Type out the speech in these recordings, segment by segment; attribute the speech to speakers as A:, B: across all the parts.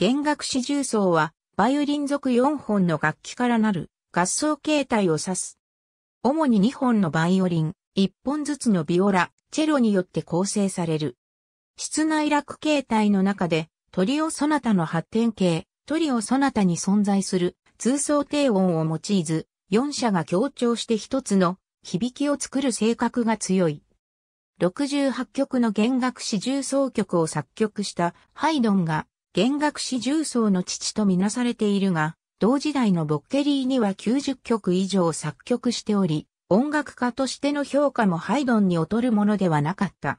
A: 弦楽四重奏は、バイオリン属4本の楽器からなる合奏形態を指す。主に2本のバイオリン、1本ずつのビオラ、チェロによって構成される。室内楽形態の中で、トリオソナタの発展形、トリオソナタに存在する通奏低音を用いず、4者が強調して一つの響きを作る性格が強い。68曲の弦楽四重奏曲を作曲したハイドンが弦楽四重奏の父とみなされているが、同時代のボッケリーには90曲以上作曲しており、音楽家としての評価もハイドンに劣るものではなかった。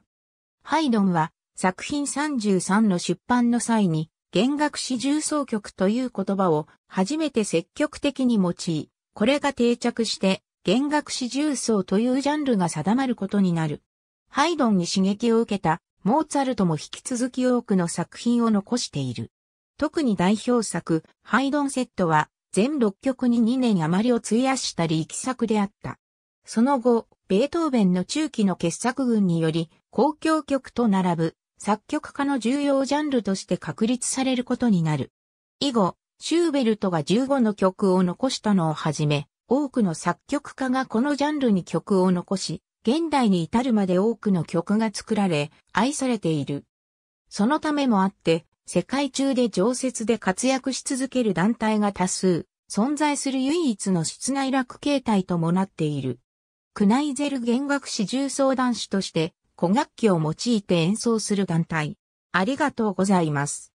A: ハイドンは作品33の出版の際に、弦楽四重奏曲という言葉を初めて積極的に用い、これが定着して弦楽四重奏というジャンルが定まることになる。ハイドンに刺激を受けたモーツァルトも引き続き多くの作品を残している。特に代表作、ハイドンセットは、全6曲に2年余りを費やしたり力作であった。その後、ベートーベンの中期の傑作群により、公共曲と並ぶ、作曲家の重要ジャンルとして確立されることになる。以後、シューベルトが15の曲を残したのをはじめ、多くの作曲家がこのジャンルに曲を残し、現代に至るまで多くの曲が作られ、愛されている。そのためもあって、世界中で常設で活躍し続ける団体が多数、存在する唯一の室内楽形態ともなっている。クナイゼル弦楽師重奏男子として、古楽器を用いて演奏する団体。ありがとうございます。